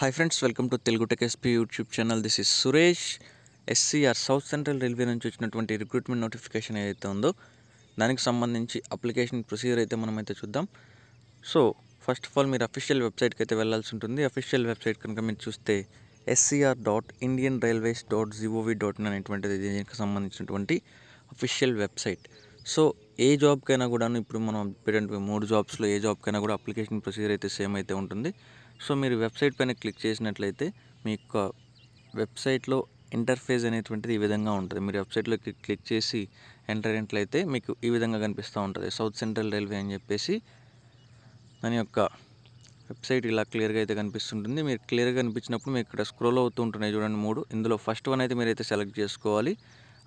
hi friends welcome to Telugu tech SP YouTube channel this is Suresh SCR South Central Railway నుంచి వచ్చినటువంటి recruitment notification ఏదైతే ఉందో దానికి సంబంధించి అప్లికేషన్ ప్రొసీజర్ అయితే మనమైతే చూద్దాం సో ఫస్ట్ ఆఫ్ ఆల్ మీరు అఫీషియల్ వెబ్సైట్కి అయితే వెళ్ళాల్సి ఉంటుంది అఫీషియల్ వెబ్సైట్ కనుక మీరు చూస్తే SCR dot Indian Railways dot G O V dot in అనేటువంటిది దీనికి సంబంధించినటువంటి అఫీషియల్ వెబ్సైట్ సో ఏ జాబ్కైనా కూడా ఇప్పుడు మనం ప్రజెంట్ మూడు జాబ్స్లో ఏ జాబ్కైనా కూడా అప్లికేషన్ ప్రొసీజర్ అయితే సేమ్ అయితే ఉంటుంది సో మీరు వెబ్సైట్ పైన క్లిక్ చేసినట్లయితే మీ యొక్క వెబ్సైట్లో ఇంటర్ఫేస్ అనేటువంటిది ఈ విధంగా ఉంటుంది మీరు వెబ్సైట్లోకి క్లిక్ చేసి ఎంటర్ అయినట్లయితే మీకు ఈ విధంగా కనిపిస్తూ ఉంటుంది సౌత్ సెంట్రల్ రైల్వే అని చెప్పేసి దాని యొక్క వెబ్సైట్ ఇలా క్లియర్గా అయితే కనిపిస్తుంటుంది మీరు క్లియర్గా కనిపించినప్పుడు మీకు ఇక్కడ స్క్రోల్ అవుతూ ఉంటున్నాయి చూడండి మూడు ఇందులో ఫస్ట్ వన్ అయితే మీరైతే సెలెక్ట్ చేసుకోవాలి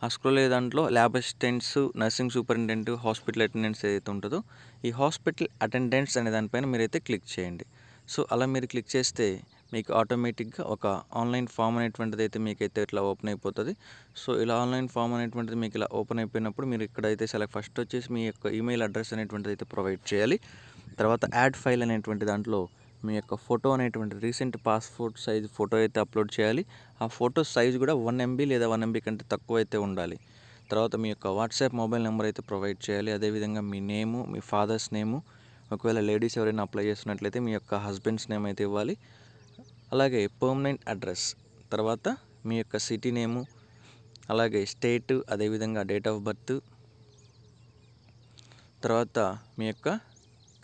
ఆ స్క్రోల్ అయ్యే దాంట్లో lab assistants nursing superintendent hospital attendants ఏదైతే ఉంటుందో ఈ హాస్పిటల్ అటెండెంట్స్ అనే దానిపైన మీరైతే క్లిక్ చేయండి సో అలా మీరు క్లిక్ చేస్తే మీకు ఆటోమేటిక్గా ఒక ఆన్లైన్ ఫామ్ అనేటువంటిది అయితే మీకైతే ఇట్లా ఓపెన్ అయిపోతుంది సో ఇలా ఆన్లైన్ ఫామ్ అనేటువంటిది మీకు ఇలా ఓపెన్ అయిపోయినప్పుడు మీరు ఇక్కడైతే సెలెక్ట్ ఫస్ట్ వచ్చేసి మీ యొక్క ఈమెయిల్ అడ్రస్ అనేటువంటిది అయితే ప్రొవైడ్ చేయాలి తర్వాత యాడ్ ఫైల్ అనేటువంటి దాంట్లో మీ యొక్క ఫోటో అనేటువంటి రీసెంట్ పాస్పోర్ట్ సైజ్ ఫోటో అయితే అప్లోడ్ చేయాలి ఆ ఫోటో సైజ్ కూడా వన్ ఎంబీ లేదా వన్ ఎంబీ కంటే తక్కువ అయితే ఉండాలి తర్వాత మీ యొక్క వాట్సాప్ మొబైల్ నెంబర్ అయితే ప్రొవైడ్ చేయాలి అదేవిధంగా మీ నేము మీ ఫాదర్స్ నేము ఒకవేళ లేడీస్ ఎవరైనా అప్లై చేస్తున్నట్లయితే మీ యొక్క హస్బెండ్స్ నేమ్ అయితే ఇవ్వాలి అలాగే పర్మనెంట్ అడ్రస్ తర్వాత మీ యొక్క సిటీ నేము అలాగే స్టేట్ అదేవిధంగా డేట్ ఆఫ్ బర్త్ తర్వాత మీ యొక్క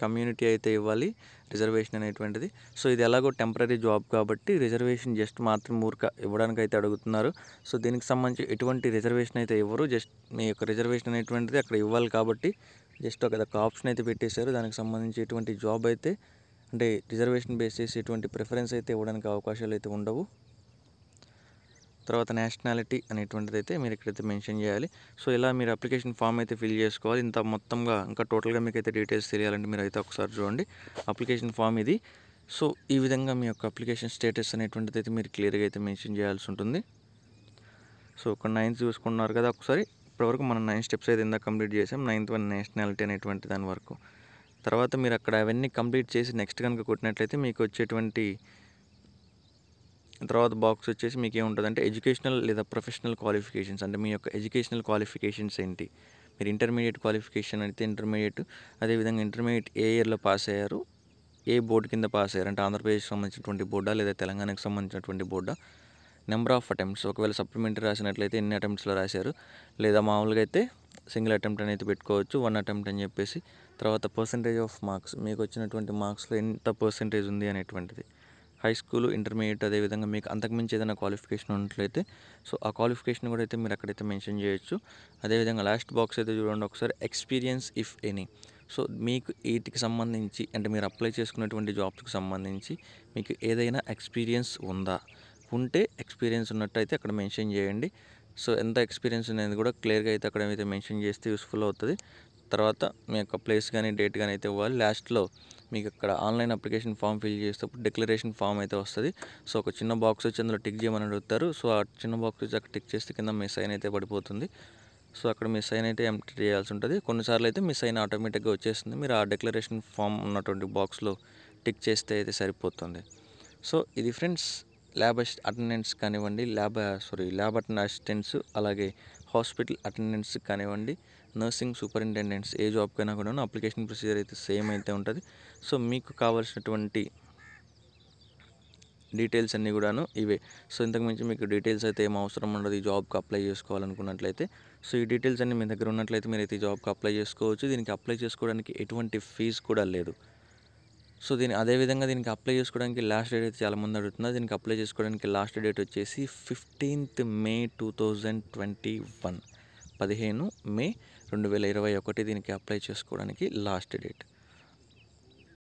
కమ్యూనిటీ అయితే ఇవ్వాలి రిజర్వేషన్ అనేటువంటిది సో ఇది ఎలాగో టెంపరీ జాబ్ కాబట్టి రిజర్వేషన్ జస్ట్ మాత్రం ఊరిక ఇవ్వడానికి అయితే అడుగుతున్నారు సో దీనికి సంబంధించి ఎటువంటి రిజర్వేషన్ అయితే ఇవ్వరు జస్ట్ మీ యొక్క రిజర్వేషన్ అనేటువంటిది అక్కడ ఇవ్వాలి కాబట్టి జస్ట్ ఒక ఆప్షన్ అయితే పెట్టేశారు దానికి సంబంధించి ఎటువంటి జాబ్ అయితే అంటే రిజర్వేషన్ బేస్ చేసి ఎటువంటి ప్రిఫరెన్స్ అయితే ఇవ్వడానికి అవకాశాలు అయితే ఉండవు తర్వాత నేషనాలిటీ అనేటువంటిది అయితే మీరు ఇక్కడైతే మెన్షన్ చేయాలి సో ఇలా మీరు అప్లికేషన్ ఫామ్ అయితే ఫిల్ చేసుకోవాలి ఇంత మొత్తంగా ఇంకా టోటల్గా మీకు అయితే డీటెయిల్స్ తెలియాలంటే మీరు అయితే ఒకసారి చూడండి అప్లికేషన్ ఫామ్ ఇది సో ఈ విధంగా మీ యొక్క అప్లికేషన్ స్టేటస్ అనేటువంటిది అయితే మీరు క్లియర్గా అయితే మెన్షన్ చేయాల్సి ఉంటుంది సో ఒక నైన్త్ చూసుకున్నారు కదా ఒకసారి ఇప్పటివరకు మనం నైన్ స్టెప్స్ అయితే ఇందాక కంప్లీట్ చేసాం నైన్త్ వన్ నేషనాలిటీ అనేటువంటి దాని వరకు తర్వాత మీరు అక్కడ అవన్నీ కంప్లీట్ చేసి నెక్స్ట్ కనుక కొట్టినట్లయితే మీకు వచ్చేటువంటి తర్వాత బాక్స్ వచ్చేసి మీకు ఏముంటుందంటే ఎడ్యుకేషనల్ లేదా ప్రొఫెషనల్ క్వాలిఫికేషన్స్ అంటే మీ యొక్క ఎడ్యుకేషనల్ క్వాలిఫికేషన్స్ ఏంటి మీరు ఇంటర్మీడియట్ క్వాలిఫికేషన్ అయితే ఇంటర్మీడియట్ అదేవిధంగా ఇంటర్మీడియట్ ఏ ఇయర్లో పాస్ అయ్యారు ఏ బోర్డు కింద పాస్ అయ్యారు అంటే ఆంధ్రప్రదేశ్కి సంబంధించినటువంటి బోర్డా లేదా తెలంగాణకు సంబంధించినటువంటి బోర్డా నెంబర్ ఆఫ్ అటెంప్ట్స్ ఒకవేళ సప్లిమెంటరీ రాసినట్లయితే ఎన్ని అటెంప్ట్స్లో రాశారు లేదా మామూలుగా అయితే సింగిల్ అటెంప్ట్ అనేది పెట్టుకోవచ్చు వన్ అటెంప్ట్ అని చెప్పేసి తర్వాత పర్సంటేజ్ ఆఫ్ మార్క్స్ మీకు వచ్చినటువంటి మార్క్స్లో ఎంత పర్సంటేజ్ ఉంది అనేటువంటిది హై స్కూల్ ఇంటర్మీడియట్ అదేవిధంగా మీకు అంతకుమించి ఏదైనా క్వాలిఫికేషన్ ఉన్నట్లయితే సో ఆ క్వాలిఫికేషన్ కూడా అయితే మీరు అక్కడైతే మెన్షన్ చేయొచ్చు అదేవిధంగా లాస్ట్ బాక్స్ అయితే చూడండి ఒకసారి ఎక్స్పీరియన్స్ ఇఫ్ ఎనీ సో మీకు వీటికి సంబంధించి అంటే మీరు అప్లై చేసుకున్నటువంటి జాబ్స్కి సంబంధించి మీకు ఏదైనా ఎక్స్పీరియన్స్ ఉందా ఉంటే ఎక్స్పీరియన్స్ ఉన్నట్టయితే అక్కడ మెన్షన్ చేయండి సో ఎంత ఎక్స్పీరియన్స్ ఉన్నది కూడా క్లియర్గా అయితే అక్కడ అయితే మెన్షన్ చేస్తే యూస్ఫుల్ అవుతుంది తర్వాత మీ యొక్క ప్లేస్ కానీ డేట్ కానీ అయితే ఇవ్వాలి లాస్ట్లో మీకు అక్కడ ఆన్లైన్ అప్లికేషన్ ఫామ్ ఫిల్ చేసేటప్పుడు డిక్లరేషన్ ఫామ్ అయితే వస్తుంది సో ఒక చిన్న బాక్స్ వచ్చి అందులో టిక్ చేయమని అడుగుతారు సో ఆ చిన్న బాక్స్ వచ్చి అక్కడ టిక్ చేస్తే కింద మీ సైన్ అయితే పడిపోతుంది సో అక్కడ మీ సైన్ అయితే ఎంటర్ చేయాల్సి ఉంటుంది కొన్నిసార్లు అయితే మీ సైన్ ఆటోమేటిక్గా వచ్చేస్తుంది మీరు ఆ డిక్లరేషన్ ఫామ్ ఉన్నటువంటి బాక్స్లో టిక్ చేస్తే అయితే సరిపోతుంది సో ఇది ఫ్రెండ్స్ ల్యాబ్ అటెండెంట్స్ కానివ్వండి ల్యాబ్ సారీ ల్యాబ్ అసిస్టెంట్స్ అలాగే హాస్పిటల్ అటెండెంట్స్ కానివ్వండి నర్సింగ్ సూపరింటెండెంట్స్ ఏ జాబ్కైనా కూడా అప్లికేషన్ ప్రొసీజర్ అయితే సేమ్ అయితే ఉంటుంది సో మీకు కావాల్సినటువంటి డీటెయిల్స్ అన్నీ కూడాను ఇవే సో ఇంతకుమించి మీకు డీటెయిల్స్ అయితే ఏం అవసరం ఉండదు ఈ జాబ్కి అప్లై చేసుకోవాలనుకున్నట్లయితే సో ఈ డీటెయిల్స్ అన్నీ మీ దగ్గర ఉన్నట్లయితే మీరైతే ఈ జాబ్కి అప్లై చేసుకోవచ్చు దీనికి అప్లై చేసుకోవడానికి ఎటువంటి ఫీజు కూడా లేదు సో దీని అదేవిధంగా దీనికి అప్లై చేసుకోవడానికి లాస్ట్ డేట్ అయితే చాలా మంది అడుగుతున్నారు దీనికి అప్లై చేసుకోవడానికి లాస్ట్ డేట్ వచ్చేసి fifteenth May two thousand twenty one పదిహేను మే రెండు వేల ఇరవై ఒకటి దీనికి అప్లై చేసుకోవడానికి లాస్ట్ డేట్